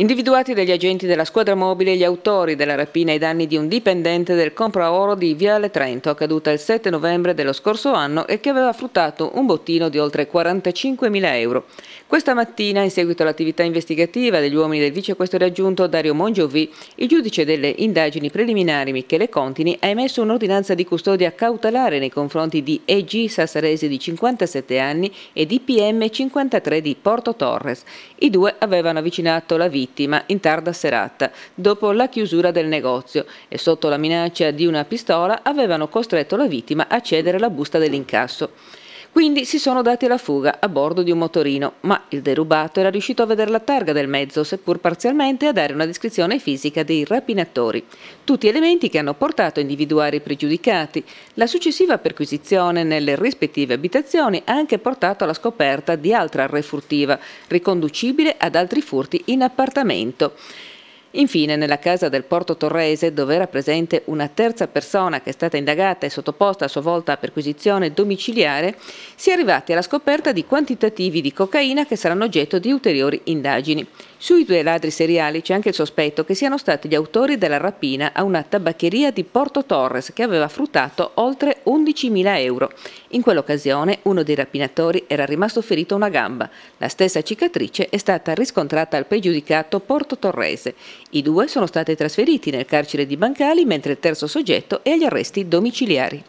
Individuati dagli agenti della squadra mobile gli autori della rapina ai danni di un dipendente del compraoro di Viale Trento accaduta il 7 novembre dello scorso anno e che aveva fruttato un bottino di oltre 45.000 euro. Questa mattina, in seguito all'attività investigativa degli uomini del vicequestore aggiunto Dario Mongiovi, il giudice delle indagini preliminari Michele Contini ha emesso un'ordinanza di custodia cautelare nei confronti di EG Sassarese di 57 anni e di PM 53 di Porto Torres. I due avevano avvicinato la vita vittima in tarda serata, dopo la chiusura del negozio e sotto la minaccia di una pistola avevano costretto la vittima a cedere la busta dell'incasso. Quindi si sono dati alla fuga a bordo di un motorino, ma il derubato era riuscito a vedere la targa del mezzo, seppur parzialmente, e a dare una descrizione fisica dei rapinatori. Tutti elementi che hanno portato a individuare i pregiudicati. La successiva perquisizione nelle rispettive abitazioni ha anche portato alla scoperta di altra arre furtiva, riconducibile ad altri furti in appartamento. Infine, nella casa del Porto Torrese, dove era presente una terza persona che è stata indagata e sottoposta a sua volta a perquisizione domiciliare, si è arrivati alla scoperta di quantitativi di cocaina che saranno oggetto di ulteriori indagini. Sui due ladri seriali c'è anche il sospetto che siano stati gli autori della rapina a una tabaccheria di Porto Torres che aveva fruttato oltre 11.000 euro. In quell'occasione uno dei rapinatori era rimasto ferito a una gamba. La stessa cicatrice è stata riscontrata al pregiudicato Porto Torrese. I due sono stati trasferiti nel carcere di Bancali mentre il terzo soggetto è agli arresti domiciliari.